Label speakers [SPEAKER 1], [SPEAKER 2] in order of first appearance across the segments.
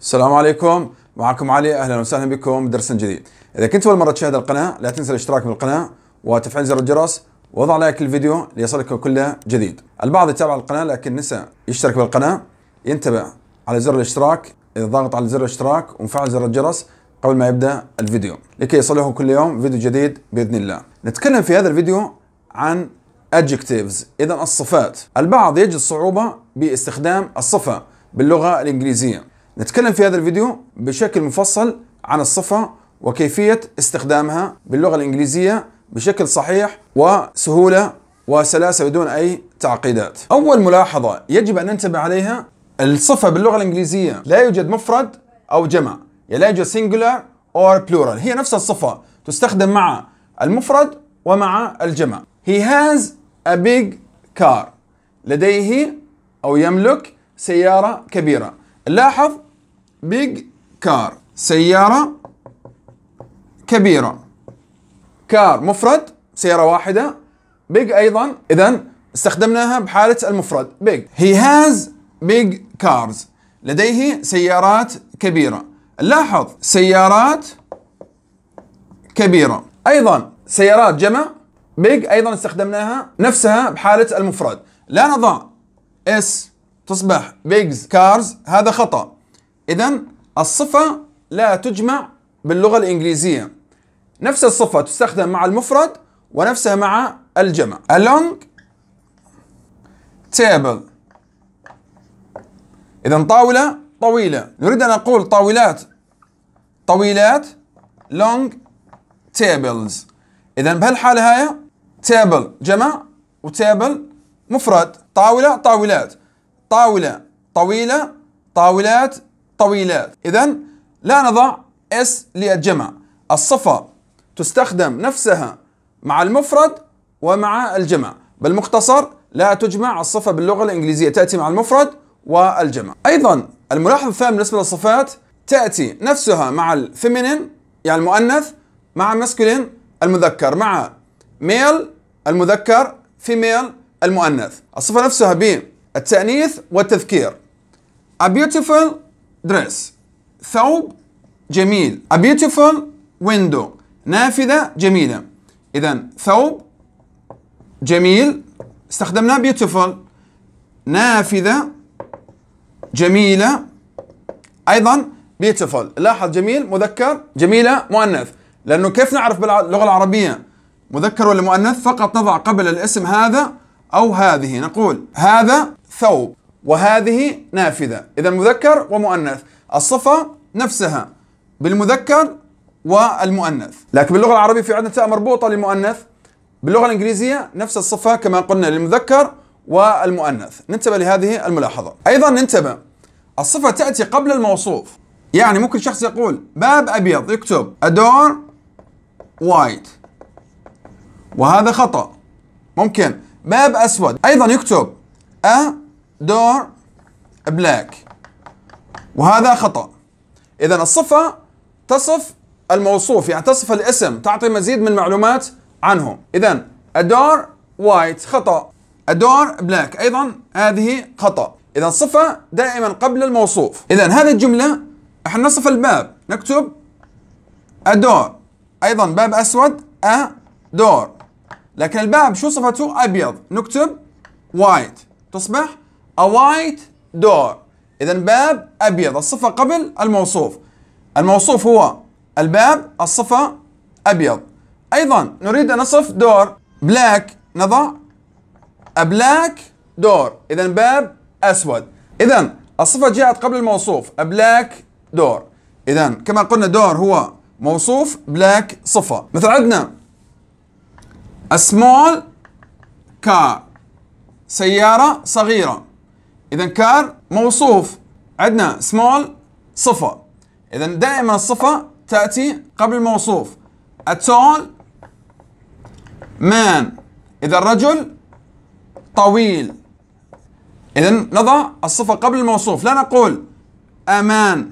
[SPEAKER 1] السلام عليكم معكم علي اهلا وسهلا بكم بدرس جديد اذا كنت اول مره تشاهد القناه لا تنسى الاشتراك بالقناه وتفعيل زر الجرس وضع لايك للفيديو ليصلك كل جديد البعض يتابع القناه لكن نسى يشترك بالقناه ينتبه على زر الاشتراك اذا ضغط على زر الاشتراك ومفعل زر الجرس قبل ما يبدا الفيديو لكي يصله كل يوم فيديو جديد باذن الله نتكلم في هذا الفيديو عن adjectives اذا الصفات البعض يجد صعوبه باستخدام الصفه باللغه الانجليزيه نتكلم في هذا الفيديو بشكل مفصل عن الصفة وكيفية استخدامها باللغة الإنجليزية بشكل صحيح وسهولة وسلاسة بدون أي تعقيدات أول ملاحظة يجب أن ننتبه عليها الصفة باللغة الإنجليزية لا يوجد مفرد أو جمع يعني لا يوجد singular or plural هي نفس الصفة تستخدم مع المفرد ومع الجمع He has a big car لديه أو يملك سيارة كبيرة لاحظ big car سيارة كبيرة كار مفرد سيارة واحدة big أيضا إذا استخدمناها بحالة المفرد big he has big cars لديه سيارات كبيرة لاحظ سيارات كبيرة أيضا سيارات جمع big أيضا استخدمناها نفسها بحالة المفرد لا نضع اس تصبح bigs cars هذا خطأ إذا الصفة لا تجمع باللغة الإنجليزية نفس الصفة تستخدم مع المفرد ونفسها مع الجمع a long table إذا طاولة طويلة نريد أن نقول طاولات طويلات long tables إذا بهالحالة هاي table جمع table مفرد طاولة طاولات طاولة طويلة طاولات طويلات إذا لا نضع اس للجمع الصفة تستخدم نفسها مع المفرد ومع الجمع بالمختصر لا تجمع الصفة باللغة الإنجليزية تأتي مع المفرد والجمع أيضا الملاحظ الثاني بالنسبة للصفات تأتي نفسها مع الفيمينين يعني المؤنث مع المسكولين المذكر مع ميل المذكر فيميل المؤنث الصفة نفسها بالتأنيث والتذكير A beautiful dress ثوب جميل a beautiful window نافذة جميلة إذا ثوب جميل استخدمنا beautiful نافذة جميلة أيضا beautiful لاحظ جميل مذكر جميلة مؤنث لأنه كيف نعرف باللغة العربية مذكر ولا مؤنث فقط نضع قبل الاسم هذا أو هذه نقول هذا ثوب وهذه نافذة إذا مذكر ومؤنث الصفة نفسها بالمذكر والمؤنث لكن باللغة العربية في عندنا تاء مربوطة للمؤنث باللغة الإنجليزية نفس الصفة كما قلنا للمذكر والمؤنث ننتبه لهذه الملاحظة أيضا ننتبه الصفة تأتي قبل الموصوف يعني ممكن شخص يقول باب أبيض يكتب a door white وهذا خطأ ممكن باب أسود أيضا يكتب a دور بلاك وهذا خطأ إذا الصفة تصف الموصوف يعني تصف الاسم تعطي مزيد من معلومات عنه إذا الدور وايت خطأ الدور بلاك أيضا هذه خطأ إذا الصفة دائما قبل الموصوف إذا هذه الجملة احنا نصف الباب نكتب الدور أيضا باب أسود أدور لكن الباب شو صفته أبيض نكتب وايت تصبح a white door إذا باب أبيض الصفة قبل الموصوف الموصوف هو الباب الصفة أبيض أيضا نريد أن نصف دور بلاك نضع a black door إذا باب أسود إذا الصفة جاءت قبل الموصوف a black door إذا كما قلنا دور هو موصوف بلاك صفة مثل عندنا a small car سيارة صغيرة اذا كار موصوف عندنا سمول صفه اذا دائما الصفه تاتي قبل الموصوف اتول مان اذا الرجل طويل اذا نضع الصفه قبل الموصوف لا نقول امان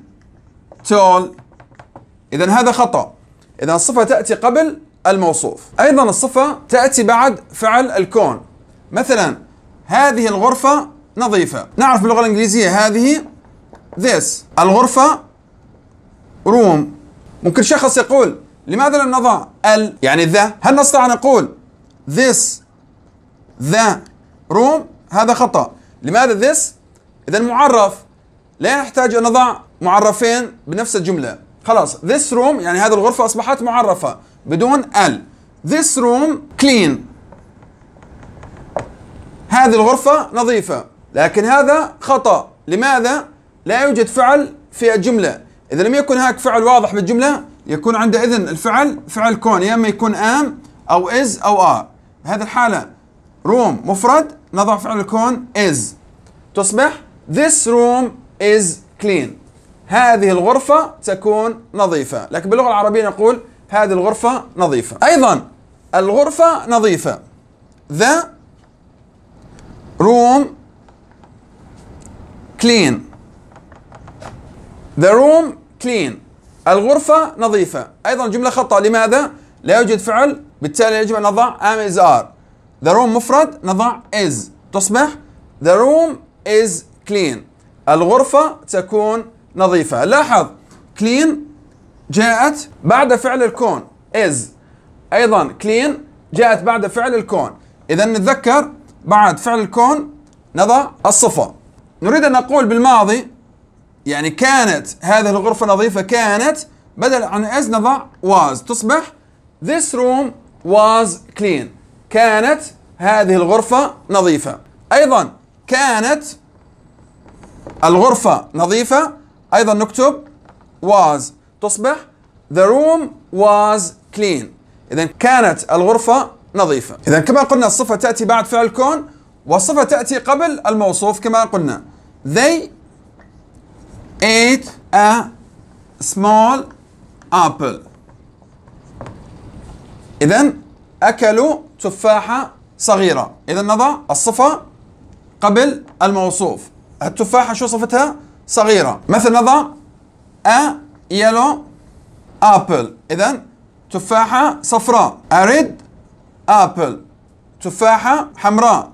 [SPEAKER 1] تول اذا هذا خطا اذا الصفه تاتي قبل الموصوف ايضا الصفه تاتي بعد فعل الكون مثلا هذه الغرفه نظيفة نعرف باللغة الإنجليزية هذه this الغرفة room ممكن شخص يقول لماذا لم نضع ال يعني ذا هل نستطيع أن نقول this the room هذا خطأ لماذا this إذا معرف لا يحتاج أن نضع معرفين بنفس الجملة خلاص this room يعني هذه الغرفة أصبحت معرفة بدون ال this room clean هذه الغرفة نظيفة لكن هذا خطأ لماذا؟ لا يوجد فعل في الجملة إذا لم يكن هناك فعل واضح بالجملة يكون إذن الفعل فعل كون يا إما يكون آم أو إز أو آر هذه الحالة روم مفرد نضع فعل الكون إز تصبح this room is clean هذه الغرفة تكون نظيفة لكن باللغة العربية نقول هذه الغرفة نظيفة أيضا الغرفة نظيفة the clean the room clean الغرفة نظيفة أيضا جملة خطأ لماذا؟ لا يوجد فعل بالتالي يجب أن نضع am is are the room مفرد نضع is تصبح the room is clean الغرفة تكون نظيفة لاحظ clean جاءت بعد فعل الكون is أيضا clean جاءت بعد فعل الكون إذا نتذكر بعد فعل الكون نضع الصفة نريد أن نقول بالماضي يعني كانت هذه الغرفة النظيفة كانت بدل عن از نضع was تصبح this room was clean كانت هذه الغرفة نظيفة أيضا كانت الغرفة نظيفة أيضا نكتب was تصبح the room was clean إذا كانت الغرفة نظيفة إذا كما قلنا الصفة تأتي بعد فعل كون والصفة تأتي قبل الموصوف كما قلنا They ate a small apple إذا أكلوا تفاحة صغيرة إذا نضع الصفة قبل الموصوف التفاحة شو صفتها؟ صغيرة مثل نضع a yellow apple إذا تفاحة صفراء a red apple تفاحة حمراء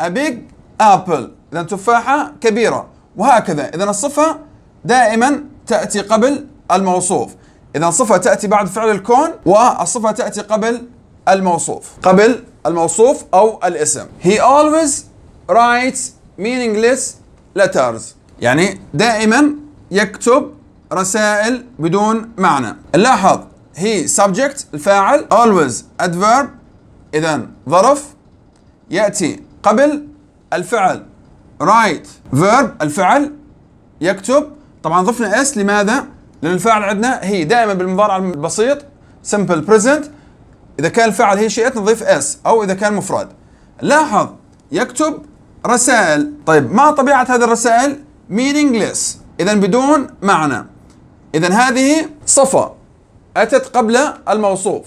[SPEAKER 1] a big apple إذا تفاحة كبيرة وهكذا إذا الصفة دائما تأتي قبل الموصوف إذا الصفة تأتي بعد فعل الكون والصفة تأتي قبل الموصوف قبل الموصوف أو الاسم He always writes meaningless letters يعني دائما يكتب رسائل بدون معنى لاحظ هي subject الفاعل always adverb إذا ظرف يأتي قبل الفعل رايت فيرب الفعل يكتب طبعا ضفنا اس لماذا؟ لان الفاعل عندنا هي دائما بالمضارع البسيط سمبل بريزنت اذا كان الفاعل هي شئت نضيف اس او اذا كان مفرد لاحظ يكتب رسائل طيب ما طبيعه هذه الرسائل؟ meaningless اذا بدون معنى اذا هذه صفه اتت قبل الموصوف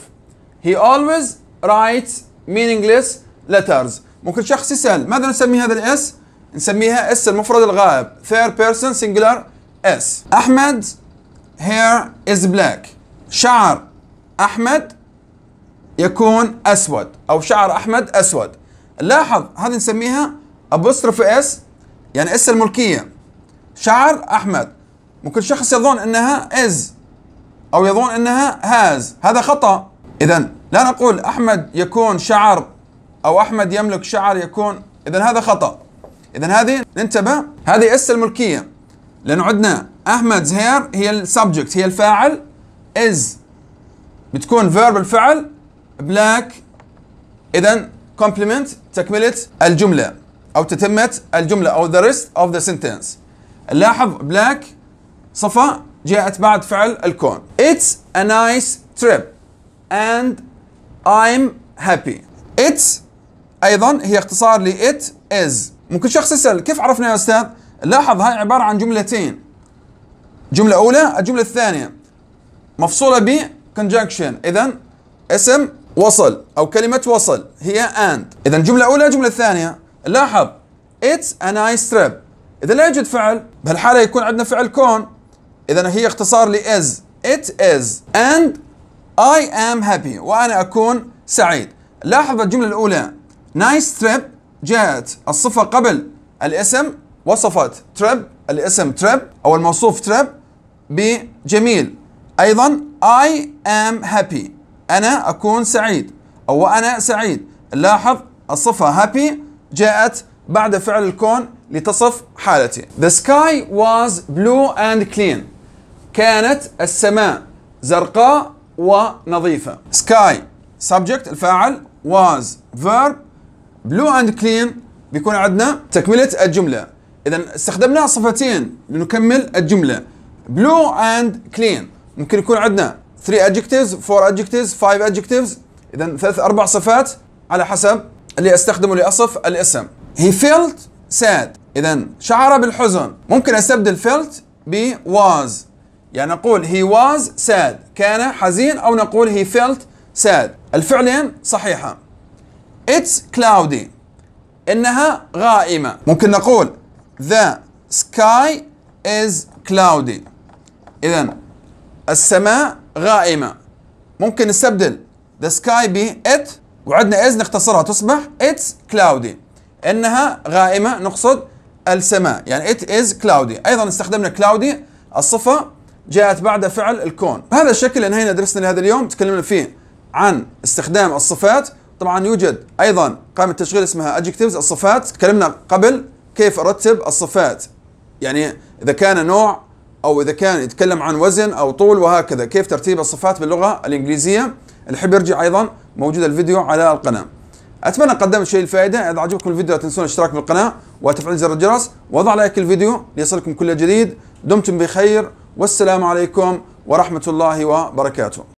[SPEAKER 1] he always writes meaningless letters ممكن شخص يسأل ماذا نسمي هذا الاس؟ نسميها اس المفرد الغائب third person singular اس أحمد hair is black شعر أحمد يكون أسود أو شعر أحمد أسود لاحظ هذه نسميها أبوستروف اس يعني اس الملكية شعر أحمد ممكن شخص يظن أنها از أو يظن أنها هاز هذا خطأ إذا لا نقول أحمد يكون شعر او احمد يملك شعر يكون اذا هذا خطا اذا هذه ننتبه هذه اس الملكيه لانه عندنا احمد زهير هي السبجكت هي الفاعل از بتكون فيرب الفعل بلاك اذا كومبلمنت تكمله الجمله او تتمه الجمله او the rest of the sentence نلاحظ بلاك صفه جاءت بعد فعل الكون it's a nice trip and I'm happy it's ايضا هي اختصار it is ممكن شخص يسأل كيف عرفنا يا أستاذ؟ لاحظ هاي عبارة عن جملتين جملة أولى الجملة الثانية مفصولة ب conjunction إذا اسم وصل أو كلمة وصل هي and إذا جملة أولى جملة ثانية لاحظ It's a nice trip إذا لا يوجد فعل بهالحالة يكون عندنا فعل كون إذا هي اختصار ل is It is and I am happy وأنا أكون سعيد لاحظ الجملة الأولى نايس تريب جاءت الصفة قبل الاسم وصفت تريب الاسم تريب أو الموصوف تريب بجميل أيضا I am happy أنا أكون سعيد أو أنا سعيد لاحظ الصفة happy جاءت بعد فعل الكون لتصف حالتي The sky was blue and clean كانت السماء زرقاء ونظيفة sky subject الفاعل was verb بلو اند كلين بيكون عندنا تكمله الجمله اذا استخدمنا صفتين لنكمل الجمله بلو اند كلين ممكن يكون عندنا 3 adjectives 4 adjectives 5 adjectives اذا ثلاث اربع صفات على حسب اللي استخدمه لاصف الاسم he felt sad اذا شعر بالحزن ممكن استبدل felt ب was يعني نقول he was sad كان حزين او نقول he felt sad الفعلين صحيحه It's cloudy إنها غائمة ممكن نقول The sky is cloudy إذا السماء غائمة ممكن نستبدل The sky ب it وعندنا is نختصرها تصبح It's cloudy إنها غائمة نقصد السماء يعني it is cloudy أيضا استخدمنا cloudy الصفة جاءت بعد فعل الكون بهذا الشكل انهينا درسنا لهذا اليوم تكلمنا فيه عن استخدام الصفات طبعا يوجد ايضا قائمه تشغيل اسمها adjectives الصفات تكلمنا قبل كيف ارتب الصفات يعني اذا كان نوع او اذا كان يتكلم عن وزن او طول وهكذا كيف ترتيب الصفات باللغه الانجليزيه اللي حب يرجع ايضا موجود الفيديو على القناه اتمنى قدمت شيء الفائده اذا عجبكم الفيديو لا تنسون الاشتراك بالقناه وتفعيل زر الجرس وضع لايك الفيديو ليصلكم كل جديد دمتم بخير والسلام عليكم ورحمه الله وبركاته